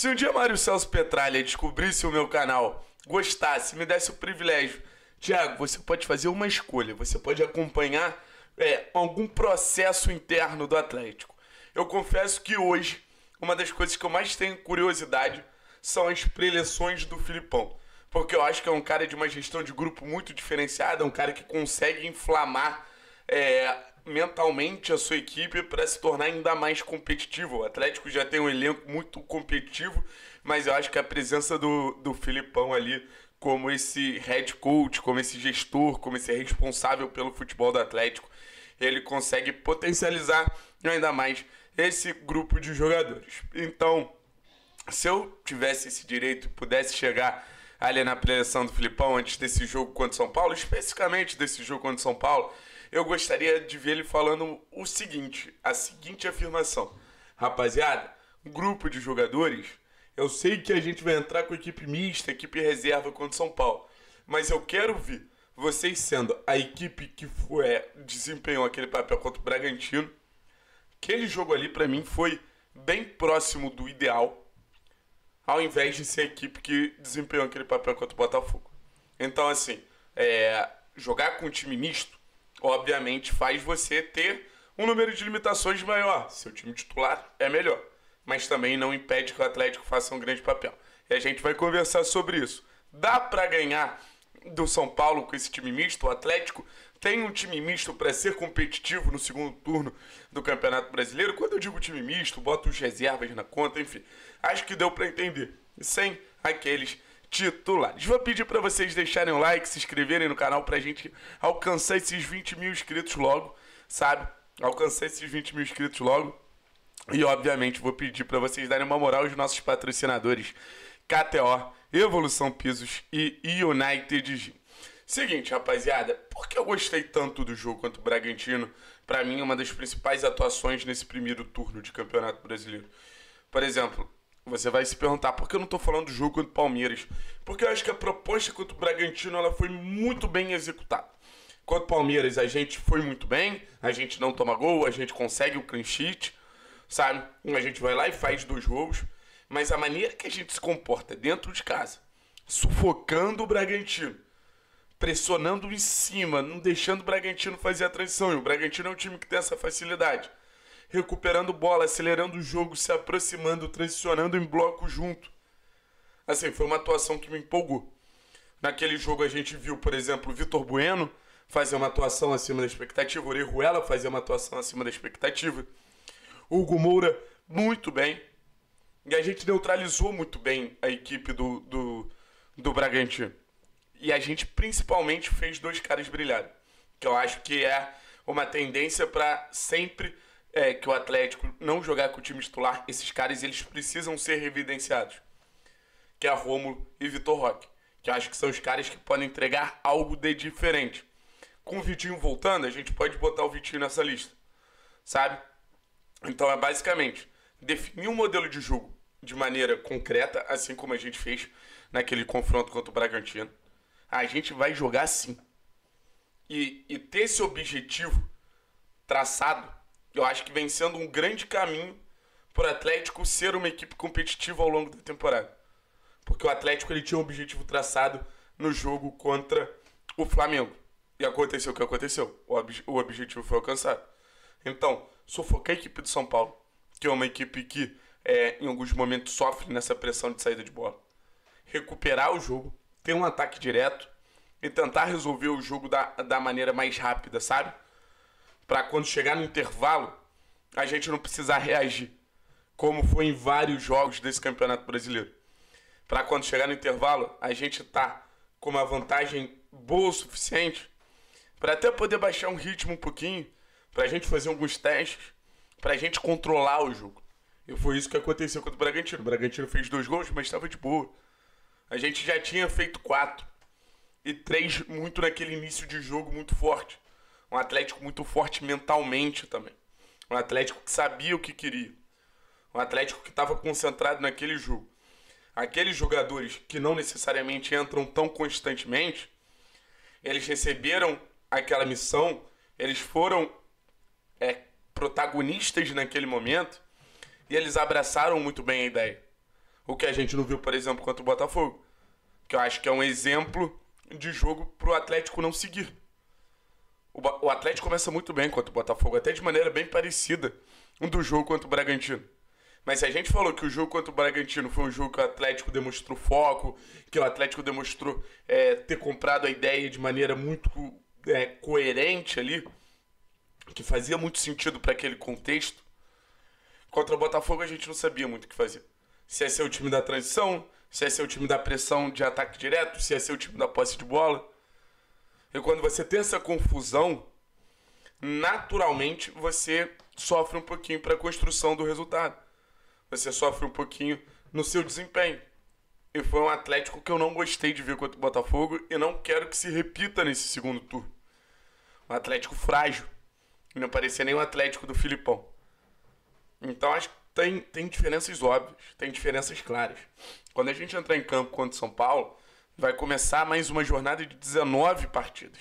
Se um dia Mário Celso Petralha descobrisse o meu canal, gostasse, me desse o privilégio, Tiago, você pode fazer uma escolha, você pode acompanhar é, algum processo interno do Atlético. Eu confesso que hoje, uma das coisas que eu mais tenho curiosidade são as preleções do Filipão. Porque eu acho que é um cara de uma gestão de grupo muito diferenciada, é um cara que consegue inflamar é, mentalmente a sua equipe para se tornar ainda mais competitivo. O Atlético já tem um elenco muito competitivo, mas eu acho que a presença do, do Filipão ali como esse head coach, como esse gestor, como esse responsável pelo futebol do Atlético, ele consegue potencializar ainda mais esse grupo de jogadores. Então, se eu tivesse esse direito e pudesse chegar ali na preleção do Filipão antes desse jogo contra o São Paulo, especificamente desse jogo contra o São Paulo, eu gostaria de ver ele falando o seguinte, a seguinte afirmação. Rapaziada, grupo de jogadores, eu sei que a gente vai entrar com equipe mista, equipe reserva contra São Paulo, mas eu quero ver vocês sendo a equipe que foi, é, desempenhou aquele papel contra o Bragantino. Aquele jogo ali para mim foi bem próximo do ideal, ao invés de ser a equipe que desempenhou aquele papel contra o Botafogo. Então assim, é, jogar com um time misto obviamente faz você ter um número de limitações maior. Seu time titular é melhor, mas também não impede que o Atlético faça um grande papel. E a gente vai conversar sobre isso. Dá para ganhar do São Paulo com esse time misto? O Atlético tem um time misto para ser competitivo no segundo turno do Campeonato Brasileiro? Quando eu digo time misto, boto os reservas na conta, enfim. Acho que deu para entender. Sem aqueles titulares. Vou pedir para vocês deixarem o like, se inscreverem no canal para a gente alcançar esses 20 mil inscritos logo, sabe? Alcançar esses 20 mil inscritos logo. E, obviamente, vou pedir para vocês darem uma moral aos nossos patrocinadores KTO, Evolução Pisos e United Gym. Seguinte, rapaziada, por que eu gostei tanto do jogo contra o Bragantino? Para mim, é uma das principais atuações nesse primeiro turno de Campeonato Brasileiro. Por exemplo, você vai se perguntar por que eu não estou falando do jogo contra o Palmeiras. Porque eu acho que a proposta contra o Bragantino ela foi muito bem executada. Contra o Palmeiras a gente foi muito bem, a gente não toma gol, a gente consegue o clean sheet, sabe? A gente vai lá e faz dois gols. Mas a maneira que a gente se comporta dentro de casa, sufocando o Bragantino, pressionando em cima, não deixando o Bragantino fazer a transição. E o Bragantino é um time que tem essa facilidade recuperando bola, acelerando o jogo, se aproximando, transicionando em bloco junto. Assim, foi uma atuação que me empolgou. Naquele jogo a gente viu, por exemplo, o Vitor Bueno fazer uma atuação acima da expectativa, o Orejuela fazer uma atuação acima da expectativa, o Hugo Moura muito bem. E a gente neutralizou muito bem a equipe do, do, do Bragantino. E a gente principalmente fez dois caras brilharem. Que eu acho que é uma tendência para sempre é, que o Atlético não jogar com o time titular, esses caras eles precisam ser revidenciados. Que é Rômulo e Vitor Roque. Que eu acho que são os caras que podem entregar algo de diferente. Com o Vitinho voltando, a gente pode botar o Vitinho nessa lista. Sabe? Então é basicamente definir um modelo de jogo de maneira concreta, assim como a gente fez naquele confronto contra o Bragantino. A gente vai jogar assim. E, e ter esse objetivo traçado eu acho que vem sendo um grande caminho para o Atlético ser uma equipe competitiva ao longo da temporada. Porque o Atlético ele tinha um objetivo traçado no jogo contra o Flamengo. E aconteceu o que aconteceu. O, ob o objetivo foi alcançado. Então, sufocar a equipe do São Paulo, que é uma equipe que é, em alguns momentos sofre nessa pressão de saída de bola. Recuperar o jogo, ter um ataque direto e tentar resolver o jogo da, da maneira mais rápida, sabe? para quando chegar no intervalo, a gente não precisar reagir, como foi em vários jogos desse Campeonato Brasileiro. Para quando chegar no intervalo, a gente tá com uma vantagem boa o suficiente para até poder baixar um ritmo um pouquinho, para a gente fazer alguns testes, para a gente controlar o jogo. E foi isso que aconteceu contra o Bragantino. O Bragantino fez dois gols, mas estava de boa. A gente já tinha feito quatro. E três muito naquele início de jogo muito forte. Um Atlético muito forte mentalmente também. Um Atlético que sabia o que queria. Um Atlético que estava concentrado naquele jogo. Aqueles jogadores que não necessariamente entram tão constantemente, eles receberam aquela missão, eles foram é, protagonistas naquele momento e eles abraçaram muito bem a ideia. O que a gente não viu, por exemplo, contra o Botafogo. Que eu acho que é um exemplo de jogo para o Atlético não seguir. O, o Atlético começa muito bem contra o Botafogo, até de maneira bem parecida do jogo contra o Bragantino. Mas se a gente falou que o jogo contra o Bragantino foi um jogo que o Atlético demonstrou foco, que o Atlético demonstrou é, ter comprado a ideia de maneira muito é, coerente ali, que fazia muito sentido para aquele contexto, contra o Botafogo a gente não sabia muito o que fazer. Se ia ser o time da transição, se ia ser o time da pressão de ataque direto, se ia ser o time da posse de bola. E quando você tem essa confusão, naturalmente você sofre um pouquinho para a construção do resultado. Você sofre um pouquinho no seu desempenho. E foi um Atlético que eu não gostei de ver contra o Botafogo e não quero que se repita nesse segundo turno. Um Atlético frágil. Não parecia nem o um Atlético do Filipão. Então acho que tem, tem diferenças óbvias, tem diferenças claras. Quando a gente entrar em campo contra o São Paulo, vai começar mais uma jornada de 19 partidas.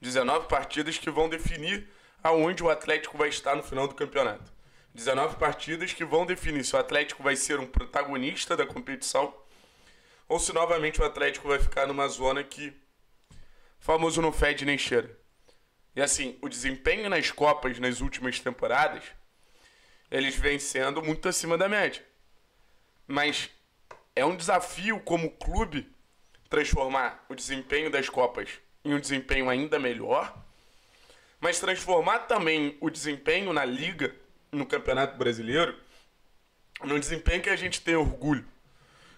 19 partidas que vão definir aonde o Atlético vai estar no final do campeonato. 19 partidas que vão definir se o Atlético vai ser um protagonista da competição ou se novamente o Atlético vai ficar numa zona que famoso não fede nem cheira. E assim, o desempenho nas Copas nas últimas temporadas, eles vêm sendo muito acima da média. Mas é um desafio como clube transformar o desempenho das Copas em um desempenho ainda melhor, mas transformar também o desempenho na Liga, no Campeonato Brasileiro, num desempenho que a gente tem orgulho.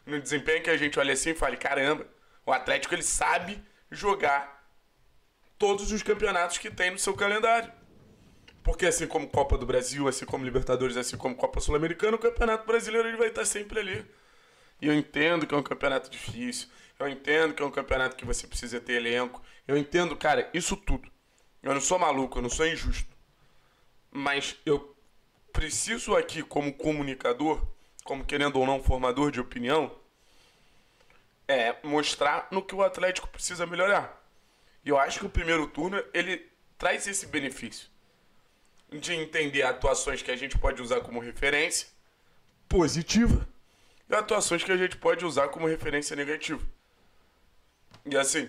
Num desempenho que a gente olha assim e fala: caramba, o Atlético ele sabe jogar todos os campeonatos que tem no seu calendário. Porque assim como Copa do Brasil, assim como Libertadores, assim como Copa Sul-Americana, o Campeonato Brasileiro ele vai estar sempre ali. E eu entendo que é um campeonato difícil. Eu entendo que é um campeonato que você precisa ter elenco. Eu entendo, cara, isso tudo. Eu não sou maluco, eu não sou injusto. Mas eu preciso aqui, como comunicador, como querendo ou não formador de opinião, é mostrar no que o Atlético precisa melhorar. E eu acho que o primeiro turno ele traz esse benefício de entender atuações que a gente pode usar como referência positiva e atuações que a gente pode usar como referência negativa. E assim,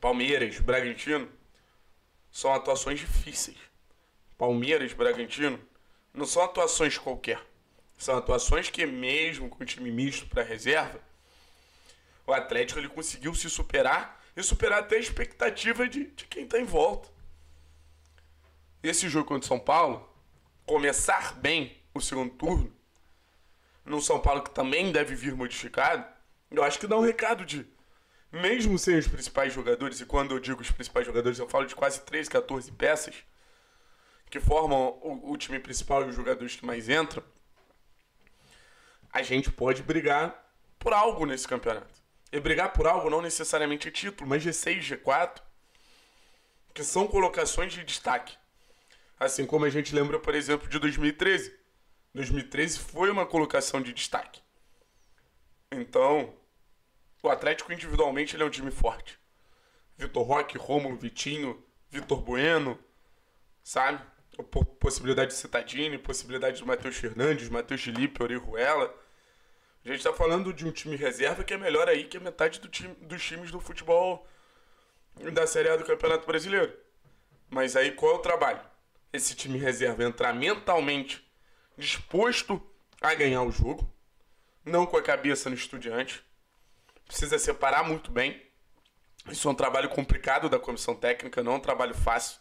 Palmeiras, Bragantino são atuações difíceis. Palmeiras, Bragantino não são atuações qualquer. São atuações que mesmo com o time misto para reserva, o Atlético ele conseguiu se superar e superar até a expectativa de, de quem está em volta. Esse jogo contra o São Paulo, começar bem o segundo turno, num São Paulo que também deve vir modificado, eu acho que dá um recado de mesmo sem os principais jogadores, e quando eu digo os principais jogadores, eu falo de quase 13, 14 peças que formam o, o time principal e os jogadores que mais entram, a gente pode brigar por algo nesse campeonato. E brigar por algo não necessariamente é título, mas G6, G4, que são colocações de destaque. Assim como a gente lembra, por exemplo, de 2013. 2013 foi uma colocação de destaque. Então, o Atlético individualmente ele é um time forte. Vitor Roque, Rômulo, Vitinho, Vitor Bueno, sabe? Possibilidade de Citadini, possibilidade de Matheus Fernandes, Matheus Felipe, Orihuela. A gente está falando de um time reserva que é melhor aí que a metade do time, dos times do futebol da Série A do Campeonato Brasileiro. Mas aí qual é o trabalho? Esse time reserva entrar mentalmente disposto a ganhar o jogo, não com a cabeça no estudiante precisa separar muito bem. Isso é um trabalho complicado da comissão técnica, não é um trabalho fácil.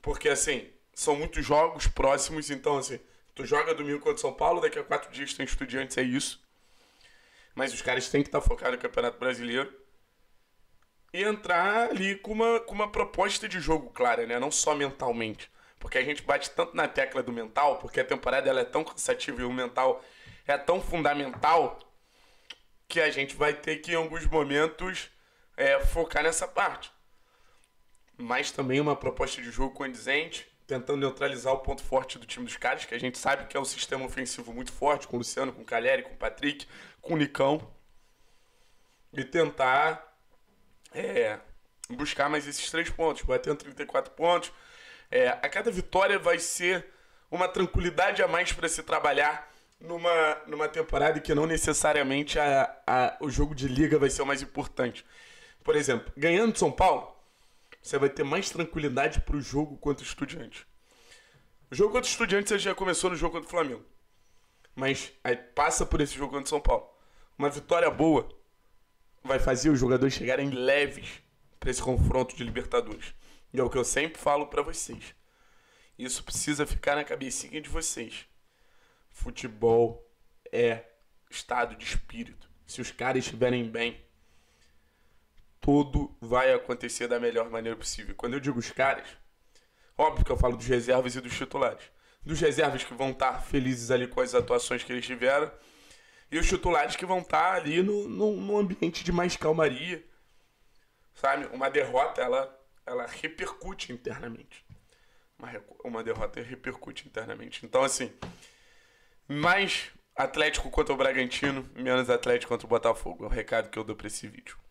Porque, assim, são muitos jogos próximos, então, assim, tu joga domingo contra São Paulo, daqui a quatro dias tem estudiantes, é isso. Mas os caras têm que estar focados no Campeonato Brasileiro e entrar ali com uma, com uma proposta de jogo clara, né? Não só mentalmente. Porque a gente bate tanto na tecla do mental, porque a temporada ela é tão cansativa e o mental é tão fundamental que a gente vai ter que, em alguns momentos, é, focar nessa parte. Mas também uma proposta de jogo condizente, tentando neutralizar o ponto forte do time dos caras, que a gente sabe que é um sistema ofensivo muito forte, com o Luciano, com o Caleri, com o Patrick, com o Nicão. E tentar é, buscar mais esses três pontos, batendo 34 pontos. É, a cada vitória vai ser uma tranquilidade a mais para se trabalhar numa, numa temporada que não necessariamente a, a, o jogo de liga vai ser o mais importante. Por exemplo, ganhando de São Paulo, você vai ter mais tranquilidade para o jogo contra o Estudiante. O jogo contra o Estudiante você já começou no jogo contra o Flamengo. Mas aí passa por esse jogo contra o São Paulo. Uma vitória boa vai fazer os jogadores chegarem leves para esse confronto de Libertadores. E é o que eu sempre falo para vocês. Isso precisa ficar na cabecinha de vocês. Futebol é estado de espírito. Se os caras estiverem bem, tudo vai acontecer da melhor maneira possível. Quando eu digo os caras, óbvio que eu falo dos reservas e dos titulares. Dos reservas que vão estar felizes ali com as atuações que eles tiveram, e os titulares que vão estar ali no, no, no ambiente de mais calmaria. Sabe? Uma derrota, ela, ela repercute internamente. Uma, uma derrota repercute internamente. Então, assim, mais Atlético contra o Bragantino, menos Atlético contra o Botafogo. É o recado que eu dou pra esse vídeo.